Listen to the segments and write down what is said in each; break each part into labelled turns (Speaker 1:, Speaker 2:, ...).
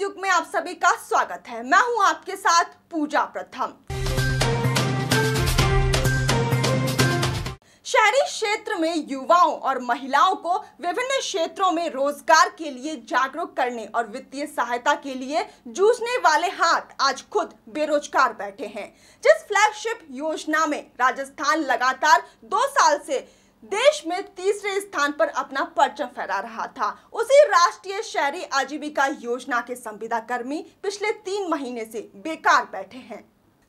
Speaker 1: युग में आप सभी का स्वागत है मैं हूं आपके साथ पूजा प्रथम शहरी क्षेत्र में युवाओं और महिलाओं को विभिन्न क्षेत्रों में रोजगार के लिए जागरूक करने और वित्तीय सहायता के लिए जूझने वाले हाथ आज खुद बेरोजगार बैठे हैं जिस फ्लैगशिप योजना में राजस्थान लगातार दो साल से देश में तीसरे स्थान पर अपना परचम फहरा रहा था उसी राष्ट्रीय शहरी आजीविका योजना के संविदा कर्मी पिछले तीन महीने से बेकार बैठे हैं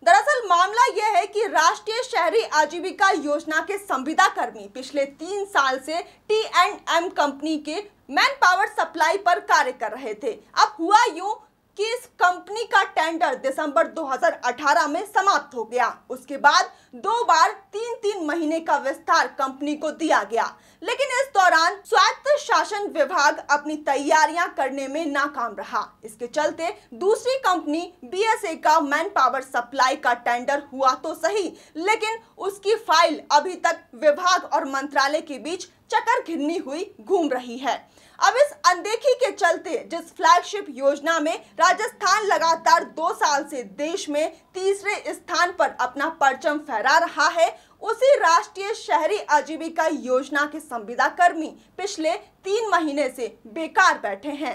Speaker 1: दरअसल मामला यह है कि राष्ट्रीय शहरी आजीविका योजना के संविदा कर्मी पिछले तीन साल से टी एंड एम कंपनी के मैन पावर सप्लाई पर कार्य कर रहे थे अब हुआ यूं कि इस कंपनी का टेंडर दिसंबर 2018 में समाप्त हो गया उसके बाद दो बार महीने का विस्तार कंपनी को दिया गया लेकिन इस दौरान स्वायत्त शासन विभाग अपनी तैयारियां करने में नाकाम रहा इसके चलते दूसरी कंपनी बीएसए का मैन पावर सप्लाई का टेंडर हुआ तो सही लेकिन उसकी फाइल अभी तक विभाग और मंत्रालय के बीच चक्कर घिरनी हुई घूम रही है अब इस अनदेखी के चलते जिस फ्लैगशिप योजना में राजस्थान लगातार दो साल से देश में तीसरे स्थान पर अपना परचम फहरा रहा है उसी राष्ट्रीय शहरी आजीविका योजना के संविदा कर्मी पिछले तीन महीने से बेकार बैठे हैं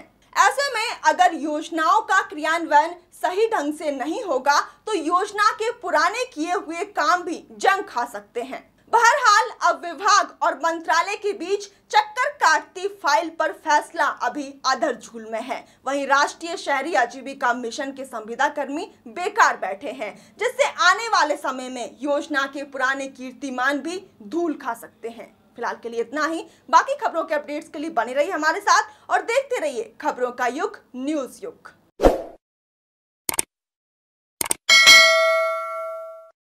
Speaker 1: ऐसे में अगर योजनाओं का क्रियान्वयन सही ढंग से नहीं होगा तो योजना के पुराने किए हुए काम भी जंग खा सकते हैं बहरहाल अब विभाग और मंत्रालय के बीच चक्कर काटती फाइल पर फैसला अभी अधर झूल में है वहीं राष्ट्रीय शहरी आजीविका मिशन के संविदा कर्मी बेकार बैठे हैं जिससे आने वाले समय में योजना के पुराने कीर्तिमान भी धूल खा सकते हैं फिलहाल के लिए इतना ही बाकी खबरों के अपडेट्स के लिए बने रहिए हमारे साथ और देखते रहिए खबरों का युग न्यूज युग